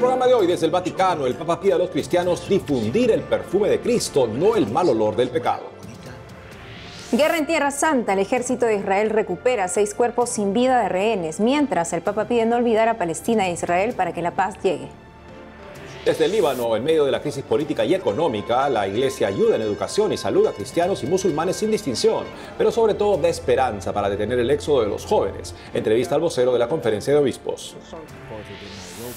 programa de hoy, desde el Vaticano, el Papa pide a los cristianos difundir el perfume de Cristo, no el mal olor del pecado. Guerra en Tierra Santa. El ejército de Israel recupera seis cuerpos sin vida de rehenes, mientras el Papa pide no olvidar a Palestina e Israel para que la paz llegue. Desde el Líbano, en medio de la crisis política y económica, la Iglesia ayuda en educación y salud a cristianos y musulmanes sin distinción, pero sobre todo da esperanza para detener el éxodo de los jóvenes. Entrevista al vocero de la Conferencia de Obispos.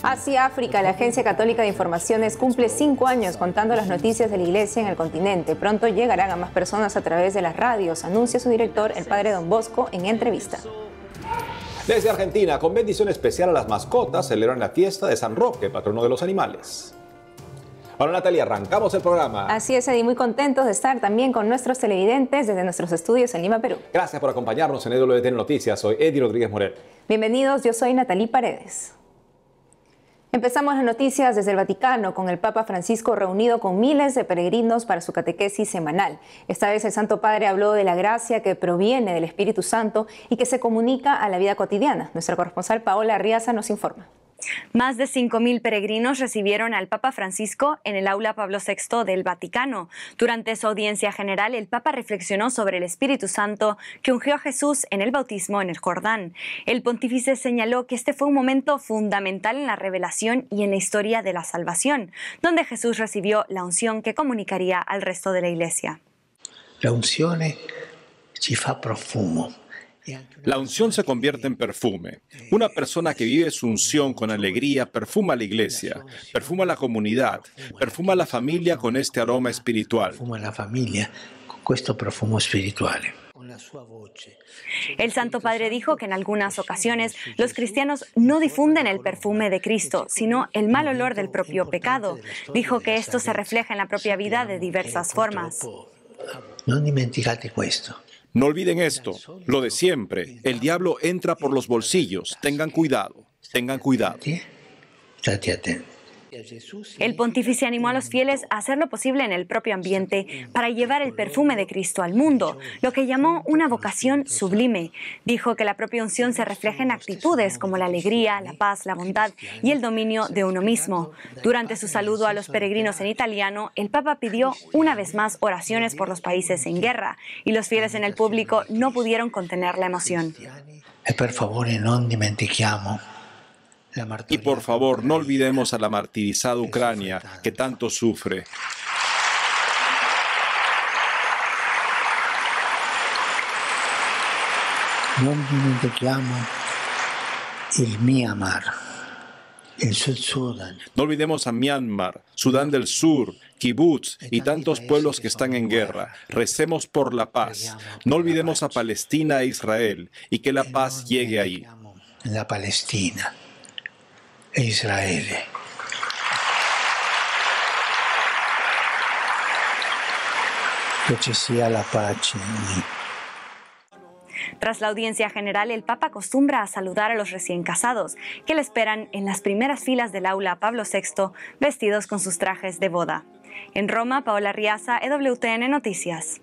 Hacia África, la Agencia Católica de Informaciones cumple cinco años contando las noticias de la Iglesia en el continente. Pronto llegarán a más personas a través de las radios, anuncia su director, el padre Don Bosco, en entrevista. Desde Argentina, con bendición especial a las mascotas, celebran la fiesta de San Roque, patrono de los animales. Ahora, Natalia, arrancamos el programa. Así es, Eddie, muy contentos de estar también con nuestros televidentes desde nuestros estudios en Lima, Perú. Gracias por acompañarnos en EWTN Noticias. Soy Eddie Rodríguez Morel. Bienvenidos, yo soy Natalie Paredes. Empezamos las noticias desde el Vaticano con el Papa Francisco reunido con miles de peregrinos para su catequesis semanal. Esta vez el Santo Padre habló de la gracia que proviene del Espíritu Santo y que se comunica a la vida cotidiana. Nuestra corresponsal Paola Riaza nos informa. Más de 5.000 peregrinos recibieron al Papa Francisco en el aula Pablo VI del Vaticano. Durante su audiencia general, el Papa reflexionó sobre el Espíritu Santo que ungió a Jesús en el bautismo en el Jordán. El pontífice señaló que este fue un momento fundamental en la revelación y en la historia de la salvación, donde Jesús recibió la unción que comunicaría al resto de la Iglesia. La unción si fa profumo. La unción se convierte en perfume. Una persona que vive su unción con alegría perfuma la iglesia, perfuma la comunidad, perfuma la familia con este aroma espiritual. la familia con este El Santo Padre dijo que en algunas ocasiones los cristianos no difunden el perfume de Cristo, sino el mal olor del propio pecado. Dijo que esto se refleja en la propia vida de diversas formas. No dimenticate esto. No olviden esto, lo de siempre, el diablo entra por los bolsillos, tengan cuidado, tengan cuidado. El pontífice animó a los fieles a hacer lo posible en el propio ambiente para llevar el perfume de Cristo al mundo, lo que llamó una vocación sublime. Ah, Dijo que la propia unción se refleja en actitudes como la alegría, la paz, la bondad y el dominio de uno mismo. Durante su saludo a los peregrinos en italiano, el Papa pidió una vez más oraciones por los países en guerra y los fieles en el público no pudieron contener la emoción. Eh, favor, y por favor, no olvidemos a la martirizada Ucrania que tanto sufre. No olvidemos a Myanmar, Sudán del Sur, Kibbutz y tantos pueblos que están en guerra. Recemos por la paz. No olvidemos a Palestina e Israel y que la paz llegue ahí. La Palestina e la Tras la audiencia general, el Papa acostumbra a saludar a los recién casados, que le esperan en las primeras filas del aula Pablo VI, vestidos con sus trajes de boda. En Roma, Paola Riaza, EWTN Noticias.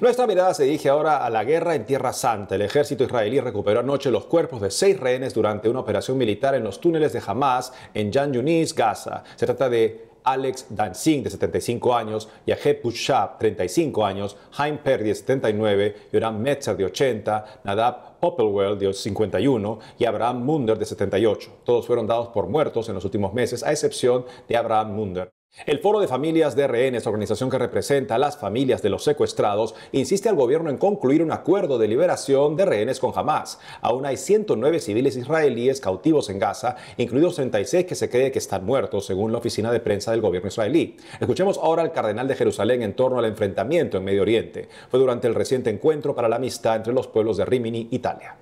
Nuestra mirada se dirige ahora a la guerra en Tierra Santa. El ejército israelí recuperó anoche los cuerpos de seis rehenes durante una operación militar en los túneles de Hamas en Jan Yunis, Gaza. Se trata de Alex Danzing, de 75 años, Yaheb Bushab, 35 años, Haim Perdi, de 79, Yoram Metzer, de 80, Nadab Opelwell, de 51, y Abraham Munder, de 78. Todos fueron dados por muertos en los últimos meses, a excepción de Abraham Munder. El Foro de Familias de Rehenes, organización que representa a las familias de los secuestrados, insiste al gobierno en concluir un acuerdo de liberación de rehenes con Hamas. Aún hay 109 civiles israelíes cautivos en Gaza, incluidos 36 que se cree que están muertos, según la oficina de prensa del gobierno israelí. Escuchemos ahora al cardenal de Jerusalén en torno al enfrentamiento en Medio Oriente. Fue durante el reciente encuentro para la amistad entre los pueblos de Rimini, Italia.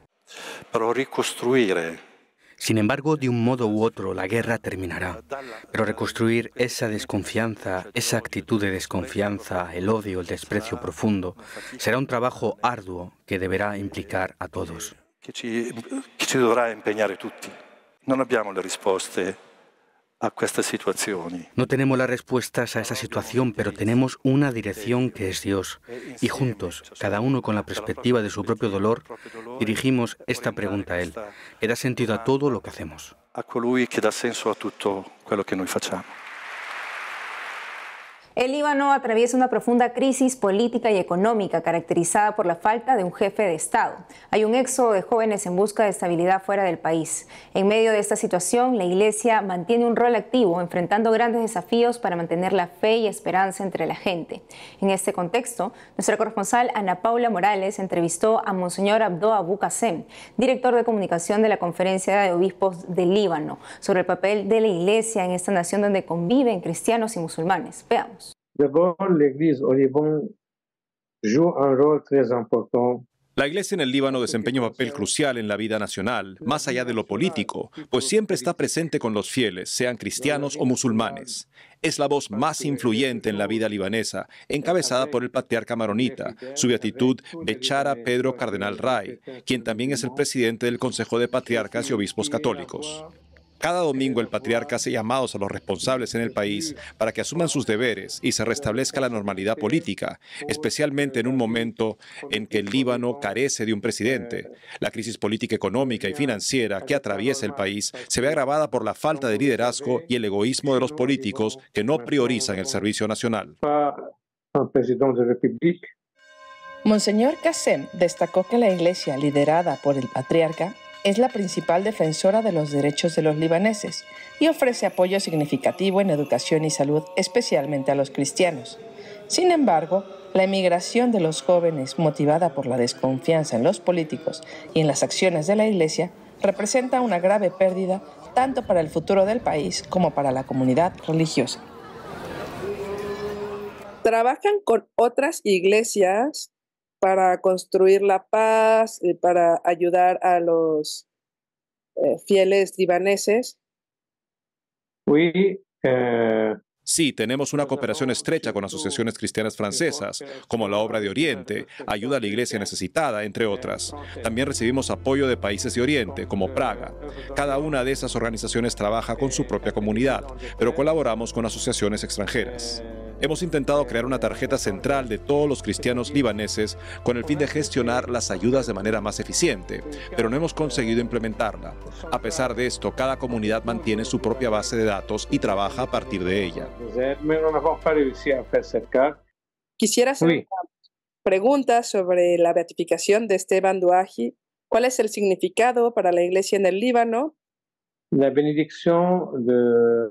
reconstruir sin embargo, de un modo u otro, la guerra terminará. Pero reconstruir esa desconfianza, esa actitud de desconfianza, el odio, el desprecio profundo, será un trabajo arduo que deberá implicar a todos a No tenemos las respuestas a esa situación, pero tenemos una dirección que es Dios. Y juntos, cada uno con la perspectiva de su propio dolor, dirigimos esta pregunta a Él, que da sentido a todo lo que hacemos. A colui a el Líbano atraviesa una profunda crisis política y económica caracterizada por la falta de un jefe de Estado. Hay un éxodo de jóvenes en busca de estabilidad fuera del país. En medio de esta situación, la Iglesia mantiene un rol activo, enfrentando grandes desafíos para mantener la fe y esperanza entre la gente. En este contexto, nuestra corresponsal Ana Paula Morales entrevistó a Monseñor Abdo Abu Kassem, director de comunicación de la Conferencia de Obispos del Líbano, sobre el papel de la Iglesia en esta nación donde conviven cristianos y musulmanes. Veamos la Iglesia en el Líbano desempeña un papel crucial en la vida nacional, más allá de lo político, pues siempre está presente con los fieles, sean cristianos o musulmanes. Es la voz más influyente en la vida libanesa, encabezada por el patriarca maronita, su beatitud Bechara Pedro Cardenal Ray, quien también es el presidente del Consejo de Patriarcas y Obispos Católicos. Cada domingo el patriarca hace llamados a los responsables en el país para que asuman sus deberes y se restablezca la normalidad política, especialmente en un momento en que el Líbano carece de un presidente. La crisis política, económica y financiera que atraviesa el país se ve agravada por la falta de liderazgo y el egoísmo de los políticos que no priorizan el servicio nacional. Monseñor Kassem destacó que la iglesia liderada por el patriarca es la principal defensora de los derechos de los libaneses y ofrece apoyo significativo en educación y salud, especialmente a los cristianos. Sin embargo, la emigración de los jóvenes, motivada por la desconfianza en los políticos y en las acciones de la Iglesia, representa una grave pérdida tanto para el futuro del país como para la comunidad religiosa. Trabajan con otras iglesias para construir la paz, y para ayudar a los eh, fieles libaneses. Eh. Sí, tenemos una cooperación estrecha con asociaciones cristianas francesas, como la Obra de Oriente, Ayuda a la Iglesia Necesitada, entre otras. También recibimos apoyo de países de Oriente, como Praga. Cada una de esas organizaciones trabaja con su propia comunidad, pero colaboramos con asociaciones extranjeras. Hemos intentado crear una tarjeta central de todos los cristianos libaneses con el fin de gestionar las ayudas de manera más eficiente, pero no hemos conseguido implementarla. A pesar de esto, cada comunidad mantiene su propia base de datos y trabaja a partir de ella. Quisiera hacer una pregunta sobre la beatificación de Esteban Duaji. ¿Cuál es el significado para la iglesia en el Líbano? La de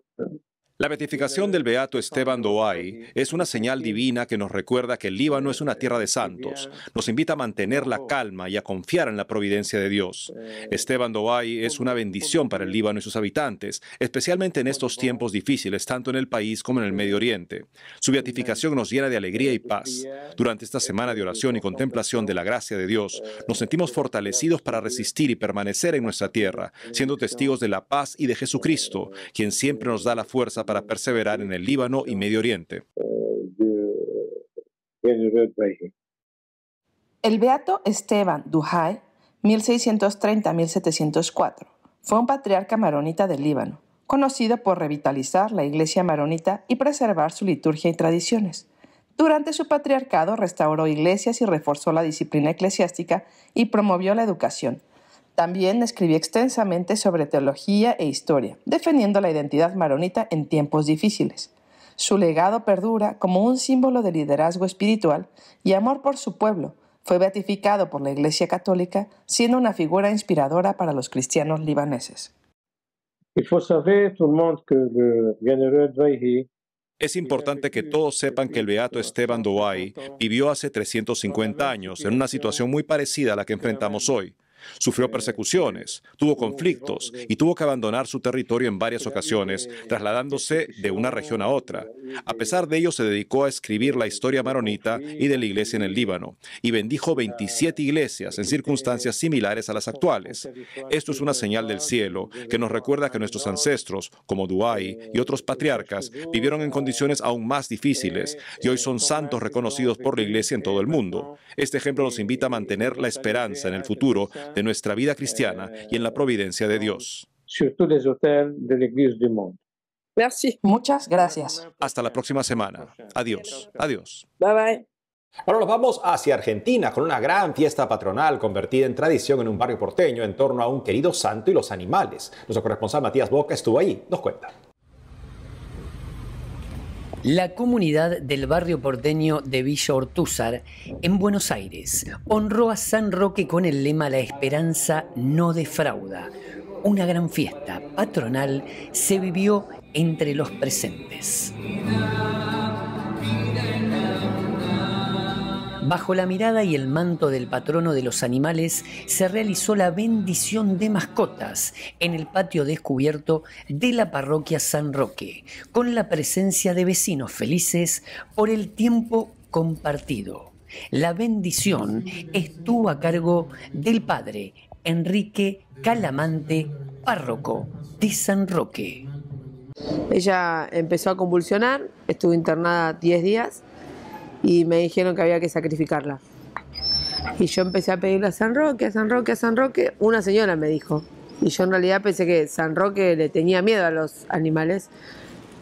la beatificación del beato Esteban Doay es una señal divina que nos recuerda que el Líbano es una tierra de santos. Nos invita a mantener la calma y a confiar en la providencia de Dios. Esteban Doay es una bendición para el Líbano y sus habitantes, especialmente en estos tiempos difíciles, tanto en el país como en el Medio Oriente. Su beatificación nos llena de alegría y paz. Durante esta semana de oración y contemplación de la gracia de Dios, nos sentimos fortalecidos para resistir y permanecer en nuestra tierra, siendo testigos de la paz y de Jesucristo, quien siempre nos da la fuerza para para perseverar en el Líbano y Medio Oriente. El beato Esteban Duhay, 1630-1704, fue un patriarca maronita del Líbano, conocido por revitalizar la iglesia maronita y preservar su liturgia y tradiciones. Durante su patriarcado restauró iglesias y reforzó la disciplina eclesiástica y promovió la educación, también escribió extensamente sobre teología e historia, defendiendo la identidad maronita en tiempos difíciles. Su legado perdura como un símbolo de liderazgo espiritual y amor por su pueblo. Fue beatificado por la Iglesia Católica, siendo una figura inspiradora para los cristianos libaneses. Es importante que todos sepan que el beato Esteban Douay vivió hace 350 años en una situación muy parecida a la que enfrentamos hoy. Sufrió persecuciones, tuvo conflictos y tuvo que abandonar su territorio en varias ocasiones, trasladándose de una región a otra. A pesar de ello, se dedicó a escribir la historia maronita y de la iglesia en el Líbano y bendijo 27 iglesias en circunstancias similares a las actuales. Esto es una señal del cielo que nos recuerda que nuestros ancestros, como Duay y otros patriarcas, vivieron en condiciones aún más difíciles y hoy son santos reconocidos por la iglesia en todo el mundo. Este ejemplo nos invita a mantener la esperanza en el futuro de nuestra vida cristiana y en la providencia de Dios. Muchas gracias. Hasta la próxima semana. Adiós. Adiós. Bye bye. Ahora nos vamos hacia Argentina con una gran fiesta patronal convertida en tradición en un barrio porteño en torno a un querido santo y los animales. Nuestro corresponsal Matías Boca estuvo ahí, nos cuenta. La comunidad del barrio porteño de Villa Ortúzar, en Buenos Aires, honró a San Roque con el lema La esperanza no defrauda. Una gran fiesta patronal se vivió entre los presentes. Bajo la mirada y el manto del patrono de los animales se realizó la bendición de mascotas en el patio descubierto de la parroquia San Roque, con la presencia de vecinos felices por el tiempo compartido. La bendición estuvo a cargo del padre Enrique Calamante, párroco de San Roque. Ella empezó a convulsionar, estuvo internada 10 días y me dijeron que había que sacrificarla. Y yo empecé a pedirle a San Roque, a San Roque, a San Roque. Una señora me dijo. Y yo en realidad pensé que San Roque le tenía miedo a los animales.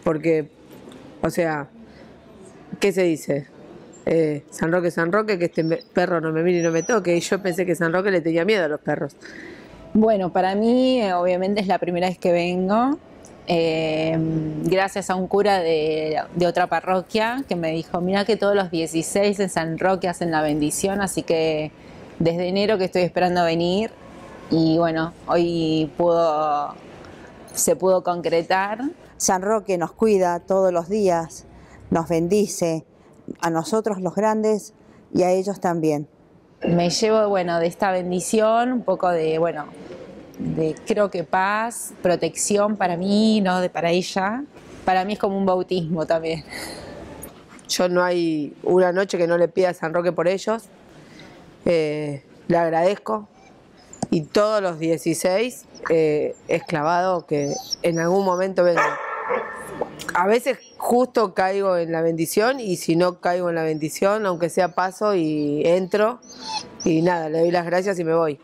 Porque, o sea, ¿qué se dice? Eh, San Roque, San Roque, que este perro no me mire y no me toque. Y yo pensé que San Roque le tenía miedo a los perros. Bueno, para mí eh, obviamente es la primera vez que vengo Em, gracias a un cura de, otra parroquia que me dijo, mira que todos los 16 en San Roque hacen la bendición, así que desde enero que estoy esperando venir y bueno, hoy se pudo concretar. San Roque nos cuida todos los días, nos bendice, a nosotros los grandes y a ellos también. Me llevo, bueno, de esta bendición, un poco de, bueno, de creo que paz, protección para mí, no de para ella. Para mí es como un bautismo también. Yo no hay una noche que no le pida a San Roque por ellos. Eh, le agradezco. Y todos los 16 eh, que en algún momento venga. A veces justo caigo en la bendición y si no caigo en la bendición, aunque sea paso y entro y nada, le doy las gracias y me voy.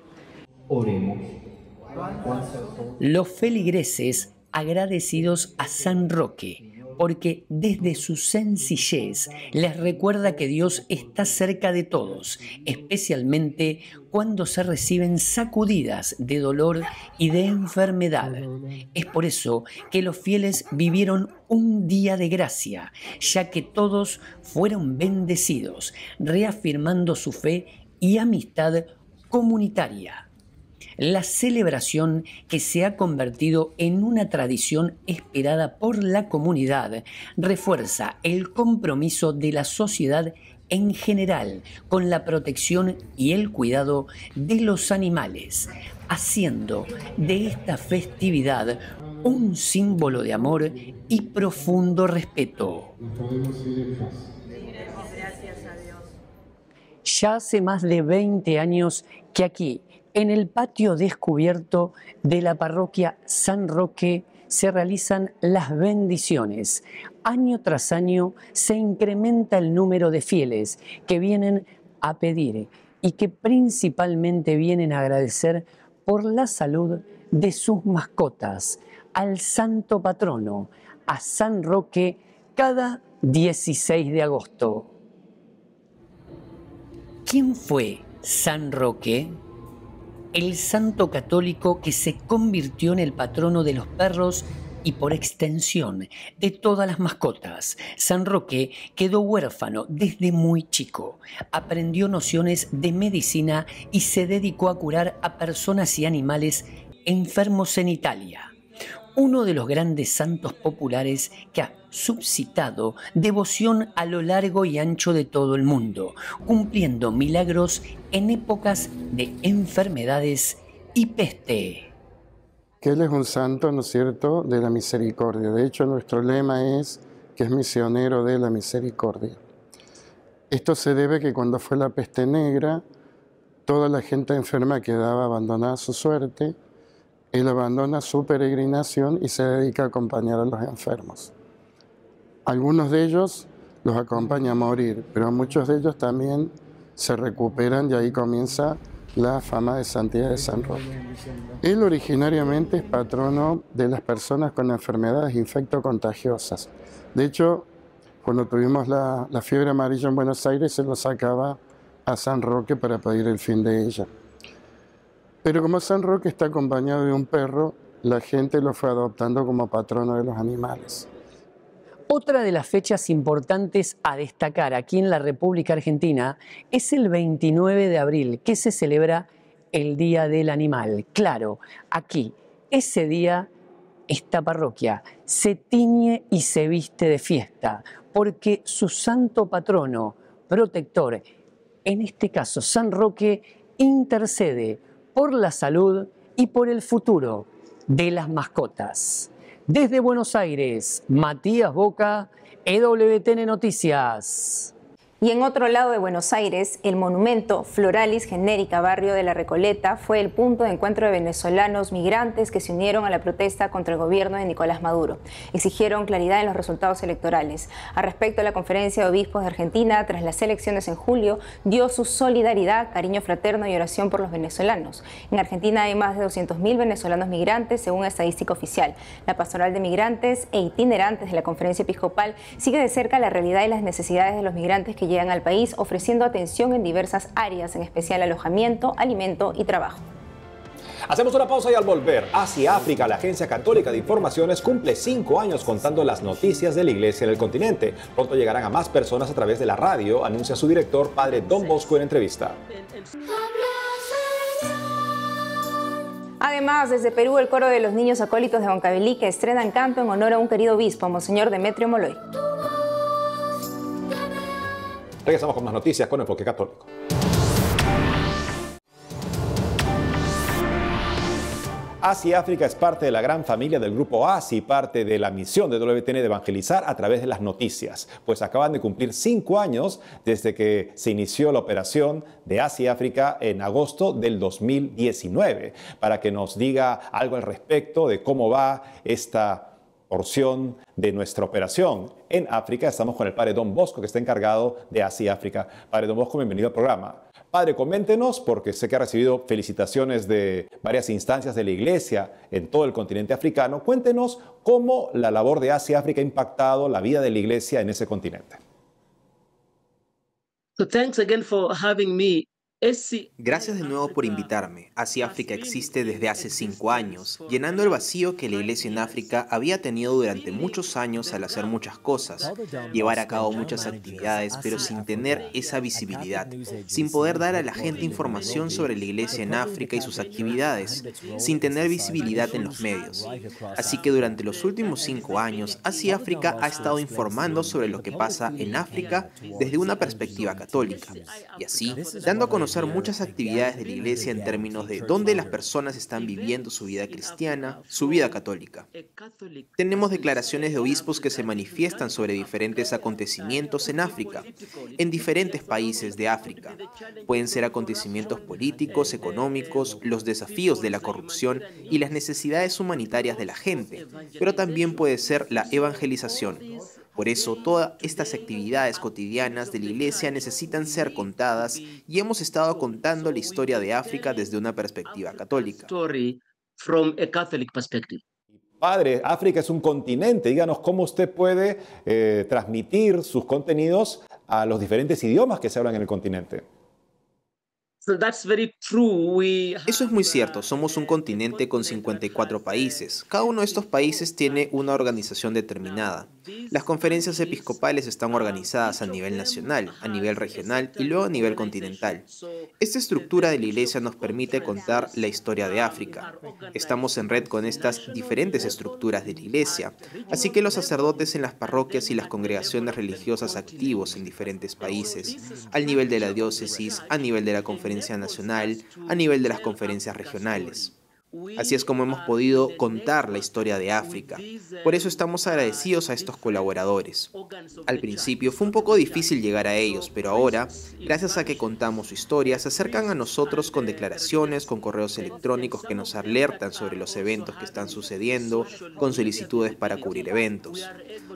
Los feligreses agradecidos a San Roque, porque desde su sencillez les recuerda que Dios está cerca de todos, especialmente cuando se reciben sacudidas de dolor y de enfermedad. Es por eso que los fieles vivieron un día de gracia, ya que todos fueron bendecidos, reafirmando su fe y amistad comunitaria la celebración que se ha convertido en una tradición esperada por la comunidad refuerza el compromiso de la sociedad en general con la protección y el cuidado de los animales, haciendo de esta festividad un símbolo de amor y profundo respeto. Ya hace más de 20 años que aquí, en el patio descubierto de la parroquia San Roque se realizan las bendiciones. Año tras año se incrementa el número de fieles que vienen a pedir y que principalmente vienen a agradecer por la salud de sus mascotas al Santo Patrono, a San Roque, cada 16 de agosto. ¿Quién fue San Roque? el santo católico que se convirtió en el patrono de los perros y por extensión de todas las mascotas. San Roque quedó huérfano desde muy chico, aprendió nociones de medicina y se dedicó a curar a personas y animales enfermos en Italia uno de los grandes santos populares que ha suscitado devoción a lo largo y ancho de todo el mundo, cumpliendo milagros en épocas de enfermedades y peste. él es un santo, ¿no es cierto?, de la misericordia. De hecho, nuestro lema es que es misionero de la misericordia. Esto se debe que cuando fue la peste negra, toda la gente enferma quedaba abandonada a su suerte él abandona su peregrinación y se dedica a acompañar a los enfermos. Algunos de ellos los acompaña a morir, pero muchos de ellos también se recuperan y ahí comienza la fama de santidad de San Roque. Él originariamente es patrono de las personas con enfermedades infectocontagiosas. De hecho, cuando tuvimos la, la fiebre amarilla en Buenos Aires, se lo sacaba a San Roque para pedir el fin de ella. Pero como San Roque está acompañado de un perro, la gente lo fue adoptando como patrono de los animales. Otra de las fechas importantes a destacar aquí en la República Argentina es el 29 de abril, que se celebra el Día del Animal. Claro, aquí, ese día, esta parroquia se tiñe y se viste de fiesta, porque su santo patrono, protector, en este caso San Roque, intercede por la salud y por el futuro de las mascotas. Desde Buenos Aires, Matías Boca, EWTN Noticias. Y en otro lado de Buenos Aires, el monumento Floralis Genérica Barrio de la Recoleta fue el punto de encuentro de venezolanos migrantes que se unieron a la protesta contra el gobierno de Nicolás Maduro. Exigieron claridad en los resultados electorales. A respecto la conferencia de obispos de Argentina, tras las elecciones en julio, dio su solidaridad, cariño fraterno y oración por los venezolanos. En Argentina hay más de 200.000 venezolanos migrantes, según estadística oficial. La pastoral de migrantes e itinerantes de la conferencia episcopal sigue de cerca la realidad y las necesidades de los migrantes que llegan al país ofreciendo atención en diversas áreas, en especial alojamiento, alimento y trabajo. Hacemos una pausa y al volver, hacia África, la Agencia Católica de Informaciones cumple cinco años contando las noticias de la Iglesia en el continente. Pronto llegarán a más personas a través de la radio, anuncia su director, padre Don Bosco, en entrevista. Además, desde Perú, el coro de los niños acólitos de que estrenan canto en honor a un querido obispo, Monseñor Demetrio Moloy. Regresamos con más noticias con El Enfoque Católico. Asia África es parte de la gran familia del Grupo ASI, parte de la misión de WTN de evangelizar a través de las noticias, pues acaban de cumplir cinco años desde que se inició la operación de Asia África en agosto del 2019. Para que nos diga algo al respecto de cómo va esta porción de nuestra operación en África. Estamos con el padre Don Bosco, que está encargado de Asia y África. Padre Don Bosco, bienvenido al programa. Padre, coméntenos, porque sé que ha recibido felicitaciones de varias instancias de la Iglesia en todo el continente africano. Cuéntenos cómo la labor de Asia y África ha impactado la vida de la Iglesia en ese continente. So thanks again for having me Gracias de nuevo por invitarme. Así África existe desde hace cinco años, llenando el vacío que la iglesia en África había tenido durante muchos años al hacer muchas cosas, llevar a cabo muchas actividades, pero sin tener esa visibilidad, sin poder dar a la gente información sobre la iglesia en África y sus actividades, sin tener visibilidad en los medios. Así que durante los últimos cinco años, Así África ha estado informando sobre lo que pasa en África desde una perspectiva católica, y así dando a conocer conocer muchas actividades de la iglesia en términos de dónde las personas están viviendo su vida cristiana, su vida católica. Tenemos declaraciones de obispos que se manifiestan sobre diferentes acontecimientos en África, en diferentes países de África. Pueden ser acontecimientos políticos, económicos, los desafíos de la corrupción y las necesidades humanitarias de la gente, pero también puede ser la evangelización por eso todas estas actividades cotidianas de la Iglesia necesitan ser contadas y hemos estado contando la historia de África desde una perspectiva católica. Padre, África es un continente. Díganos cómo usted puede eh, transmitir sus contenidos a los diferentes idiomas que se hablan en el continente. Eso es muy cierto, uh, somos un continente con 54 uh, países. Cada uno de estos países tiene uh, una organización determinada. Las conferencias episcopales están organizadas a nivel nacional, a nivel regional y luego a nivel continental. Esta estructura de la Iglesia nos permite contar la historia de África. Estamos en red con estas diferentes estructuras de la Iglesia, así que los sacerdotes en las parroquias y las congregaciones religiosas activos en diferentes países, al nivel de la diócesis, a nivel de la conferencia nacional a nivel de las conferencias regionales. Así es como hemos podido contar la historia de África. Por eso estamos agradecidos a estos colaboradores. Al principio fue un poco difícil llegar a ellos, pero ahora, gracias a que contamos su historia, se acercan a nosotros con declaraciones, con correos electrónicos que nos alertan sobre los eventos que están sucediendo, con solicitudes para cubrir eventos.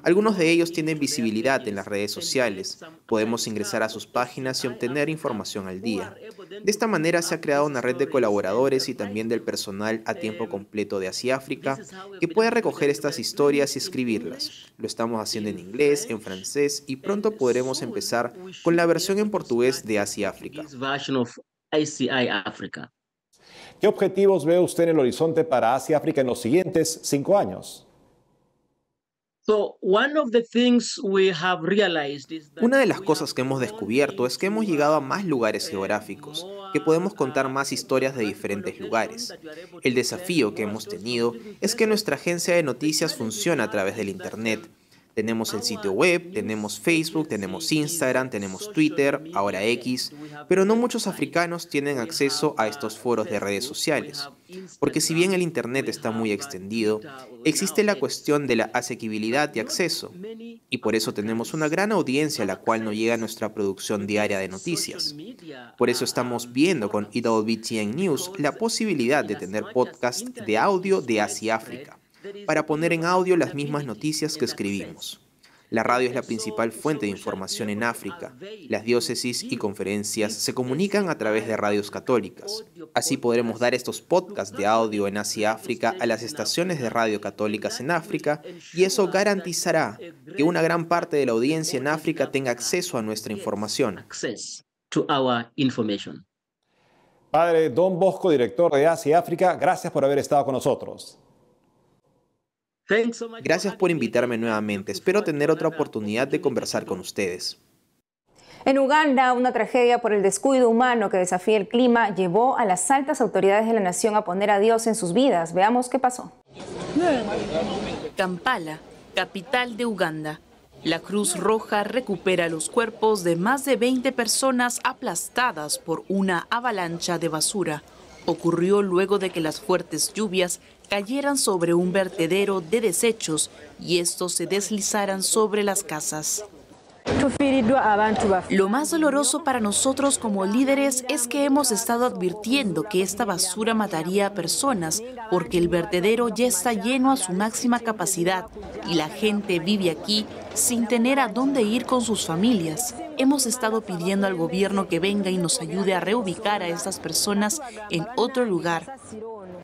Algunos de ellos tienen visibilidad en las redes sociales. Podemos ingresar a sus páginas y obtener información al día. De esta manera se ha creado una red de colaboradores y también del personal a tiempo em, completo de Asia África que pueda recoger estas historias y escribirlas. Lo estamos haciendo en inglés, en francés y pronto podremos empezar con la versión en portugués de Asia África. ¿Qué objetivos ve usted en el horizonte para Asia África en los siguientes cinco años? Una de las cosas que hemos descubierto es que hemos llegado a más lugares geográficos, que podemos contar uh, más historias de uh, diferentes lugares. El desafío que hemos tenido es que nuestra agencia de noticias funciona a través del Internet tenemos el sitio web, tenemos Facebook, tenemos Instagram, tenemos Twitter, ahora X, pero no muchos africanos tienen acceso a estos foros de redes sociales. Porque si bien el Internet está muy extendido, existe la cuestión de la asequibilidad de acceso, y por eso tenemos una gran audiencia a la cual no llega nuestra producción diaria de noticias. Por eso estamos viendo con EWTN News la posibilidad de tener podcast de audio de Asia África para poner en audio las mismas noticias que escribimos. La radio es la principal fuente de información en África. Las diócesis y conferencias se comunican a través de radios católicas. Así podremos dar estos podcasts de audio en Asia África a las estaciones de radio católicas en África y eso garantizará que una gran parte de la audiencia en África tenga acceso a nuestra información. Padre Don Bosco, director de Asia África, gracias por haber estado con nosotros. Gracias por invitarme nuevamente. Espero tener otra oportunidad de conversar con ustedes. En Uganda, una tragedia por el descuido humano que desafía el clima llevó a las altas autoridades de la nación a poner a Dios en sus vidas. Veamos qué pasó. Kampala, capital de Uganda. La Cruz Roja recupera los cuerpos de más de 20 personas aplastadas por una avalancha de basura ocurrió luego de que las fuertes lluvias cayeran sobre un vertedero de desechos y estos se deslizaran sobre las casas. Lo más doloroso para nosotros como líderes es que hemos estado advirtiendo que esta basura mataría a personas porque el vertedero ya está lleno a su máxima capacidad y la gente vive aquí sin tener a dónde ir con sus familias hemos estado pidiendo al gobierno que venga y nos ayude a reubicar a estas personas en otro lugar.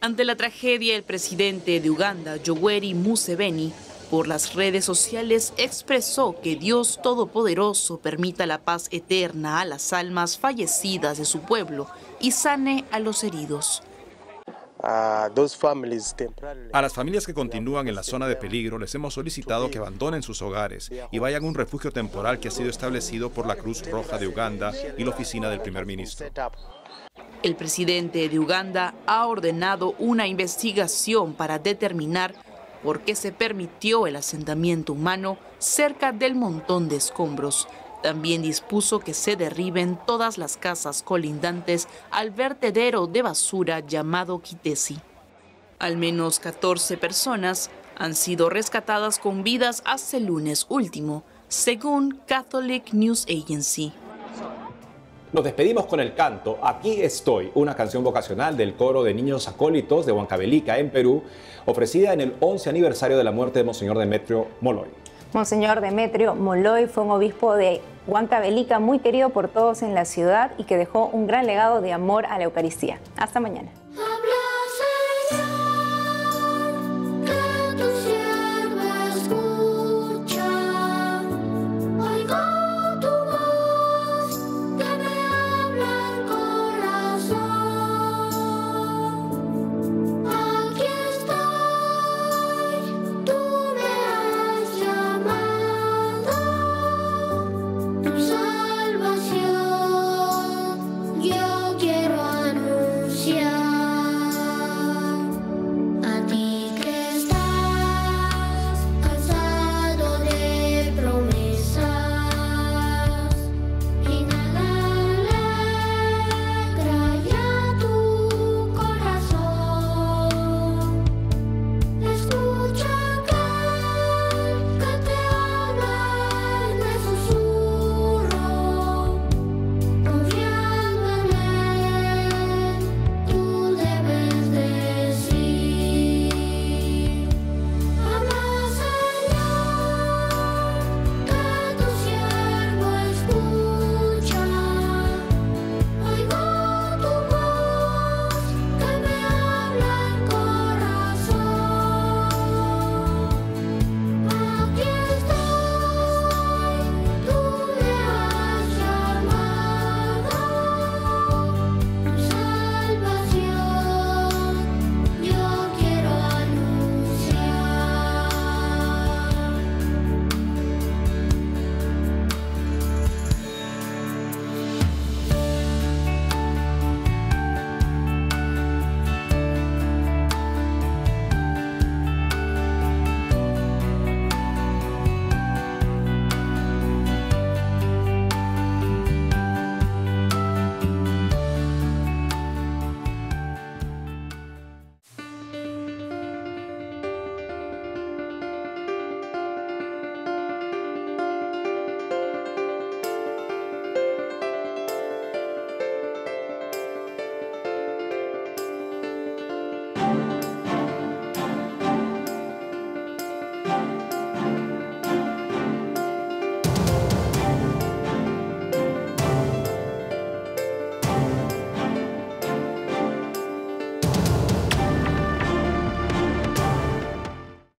Ante la tragedia, el presidente de Uganda, Yoweri Museveni, por las redes sociales expresó que Dios Todopoderoso permita la paz eterna a las almas fallecidas de su pueblo y sane a los heridos. A las familias que continúan en la zona de peligro les hemos solicitado que abandonen sus hogares y vayan a un refugio temporal que ha sido establecido por la Cruz Roja de Uganda y la oficina del primer ministro. El presidente de Uganda ha ordenado una investigación para determinar por qué se permitió el asentamiento humano cerca del montón de escombros también dispuso que se derriben todas las casas colindantes al vertedero de basura llamado Quitesi. Al menos 14 personas han sido rescatadas con vidas hace lunes último, según Catholic News Agency. Nos despedimos con el canto Aquí estoy, una canción vocacional del coro de niños acólitos de Huancabelica, en Perú, ofrecida en el 11 aniversario de la muerte de Monseñor Demetrio Moloy. Monseñor Demetrio Moloy fue un obispo de Juan Cabelica, muy querido por todos en la ciudad y que dejó un gran legado de amor a la Eucaristía. Hasta mañana.